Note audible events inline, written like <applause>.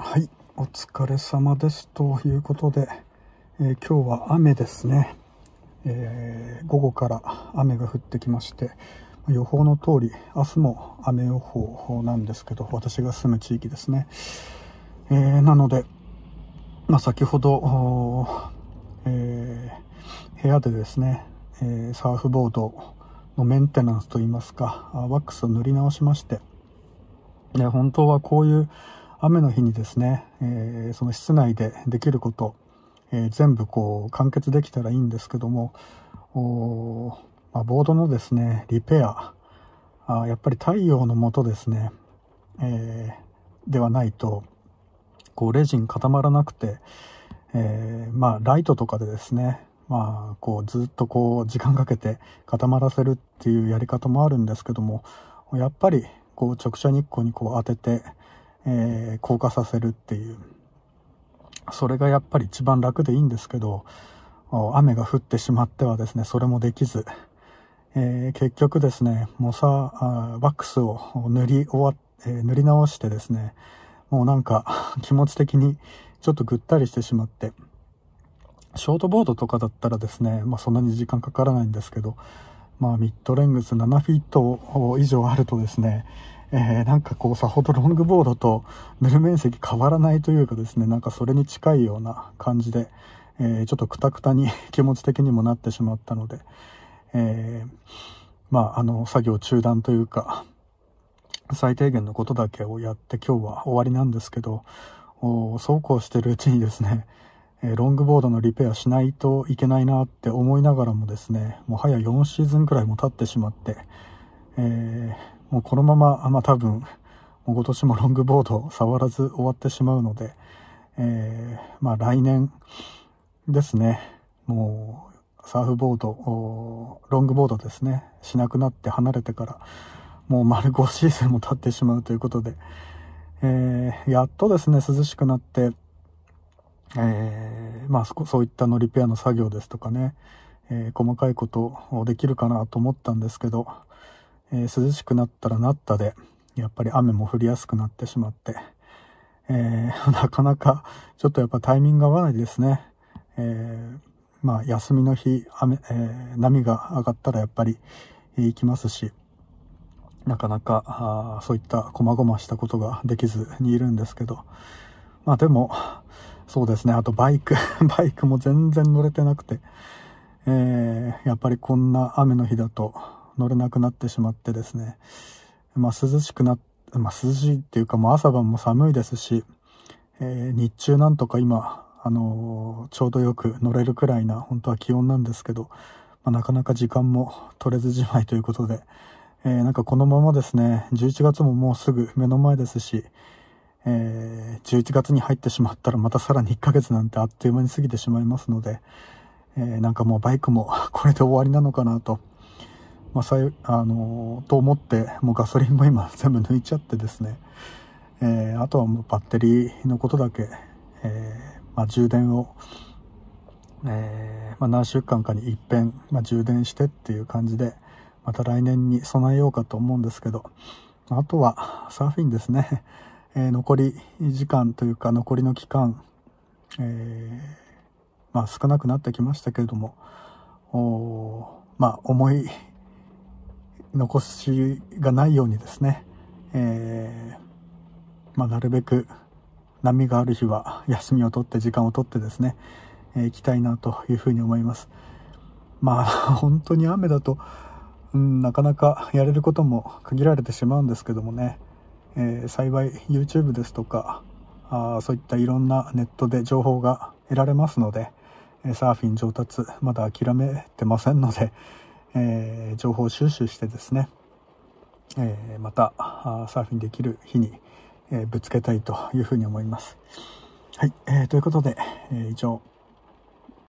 はい、お疲れ様です。ということで、えー、今日は雨ですね、えー、午後から雨が降ってきまして、予報の通り、明日も雨予報なんですけど、私が住む地域ですね。えー、なので、まあ、先ほど、え部屋でですね、えサーフボードのメンテナンスといいますか、ワックスを塗り直しまして、本当はこういう雨の日にですね、えー、その室内でできること、えー、全部こう完結できたらいいんですけども、おまあ、ボードのですね、リペア、あやっぱり太陽のもとですね、えー、ではないと、こうレジン固まらなくて、えまあライトとかでですね、まあこうずっとこう時間かけて固まらせるっていうやり方もあるんですけども、やっぱりこう直射日光にこう当てて、えー、硬化させるっていう。それがやっぱり一番楽でいいんですけど、雨が降ってしまってはですね、それもできず、えー、結局ですね、もうさ、ワックスを塗り終わ、えー、塗り直してですね、もうなんか <laughs> 気持ち的にちょっとぐったりしてしまって、ショートボードとかだったらですね、まあそんなに時間かからないんですけど、まあミッドレングス7フィート以上あるとですね、えー、なんかこう、さほどロングボードと塗る面積変わらないというかですね、なんかそれに近いような感じで、えー、ちょっとくたくたに <laughs> 気持ち的にもなってしまったので、えー、まあ、あの、作業中断というか、最低限のことだけをやって今日は終わりなんですけど、そうこうしてるうちにですね、えロングボードのリペアしないといけないなって思いながらもですね、もはや4シーズンくらいも経ってしまって、えーもうこのまま、まあ、多分、今年もロングボード触らず終わってしまうので、えー、まあ来年ですね、もうサーフボード、ロングボードですね、しなくなって離れてから、もう丸5シーズンも経ってしまうということで、えー、やっとですね、涼しくなって、えー、まあそういったのリペアの作業ですとかね、え細かいことをできるかなと思ったんですけど、えー、涼しくなったらなったで、やっぱり雨も降りやすくなってしまって、えー、<laughs> なかなかちょっとやっぱタイミング合わないですね。えー、まあ休みの日、雨、え波が上がったらやっぱり行きますし、なかなかあそういった細々したことができずにいるんですけど、まあでも、そうですね、あとバイク、<laughs> バイクも全然乗れてなくて、えー、やっぱりこんな雨の日だと、乗れなくなってしまってですね、まあ、涼しくなっ、まあ、涼しいっていうか、もう朝晩も寒いですし、えー、日中なんとか今、あのー、ちょうどよく乗れるくらいな、本当は気温なんですけど、まあ、なかなか時間も取れずじまいということで、えー、なんかこのままですね、11月ももうすぐ目の前ですし、えー、11月に入ってしまったらまたさらに1ヶ月なんてあっという間に過ぎてしまいますので、えー、なんかもうバイクもこれで終わりなのかなとまあ、さいあのー、と思ってもうガソリンも今全部抜いちゃってですね、えー、あとはもうバッテリーのことだけ、えーまあ、充電を、えーまあ、何週間かに一遍、まあ、充電してっていう感じでまた来年に備えようかと思うんですけどあとはサーフィンですね、<laughs> えー、残り時間というか残りの期間、えーまあ、少なくなってきましたけれどもおまあ、重い残しがないようにですね、えー、まあ、なるべく波がある日は休みを取って時間を取ってですね、えー、行きたいなというふうに思いますまあ <laughs> 本当に雨だと、うん、なかなかやれることも限られてしまうんですけどもね、えー、幸い YouTube ですとかあそういったいろんなネットで情報が得られますのでサーフィン上達まだ諦めてませんので、えー、情報収集してですね、えー、またサーフィンできる日に、えぶつけたいというふうに思います。はい、えということで、え以上